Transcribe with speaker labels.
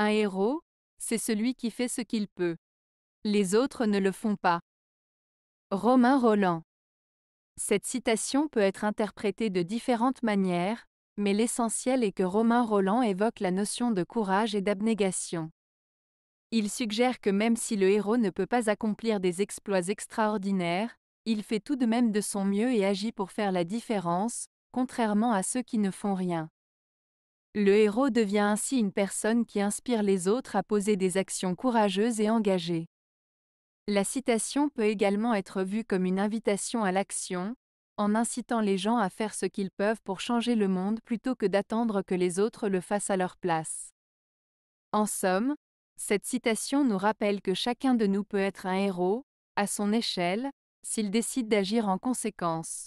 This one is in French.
Speaker 1: Un héros, c'est celui qui fait ce qu'il peut. Les autres ne le font pas. Romain Roland. Cette citation peut être interprétée de différentes manières, mais l'essentiel est que Romain Roland évoque la notion de courage et d'abnégation. Il suggère que même si le héros ne peut pas accomplir des exploits extraordinaires, il fait tout de même de son mieux et agit pour faire la différence, contrairement à ceux qui ne font rien. Le héros devient ainsi une personne qui inspire les autres à poser des actions courageuses et engagées. La citation peut également être vue comme une invitation à l'action, en incitant les gens à faire ce qu'ils peuvent pour changer le monde plutôt que d'attendre que les autres le fassent à leur place. En somme, cette citation nous rappelle que chacun de nous peut être un héros, à son échelle, s'il décide d'agir en conséquence.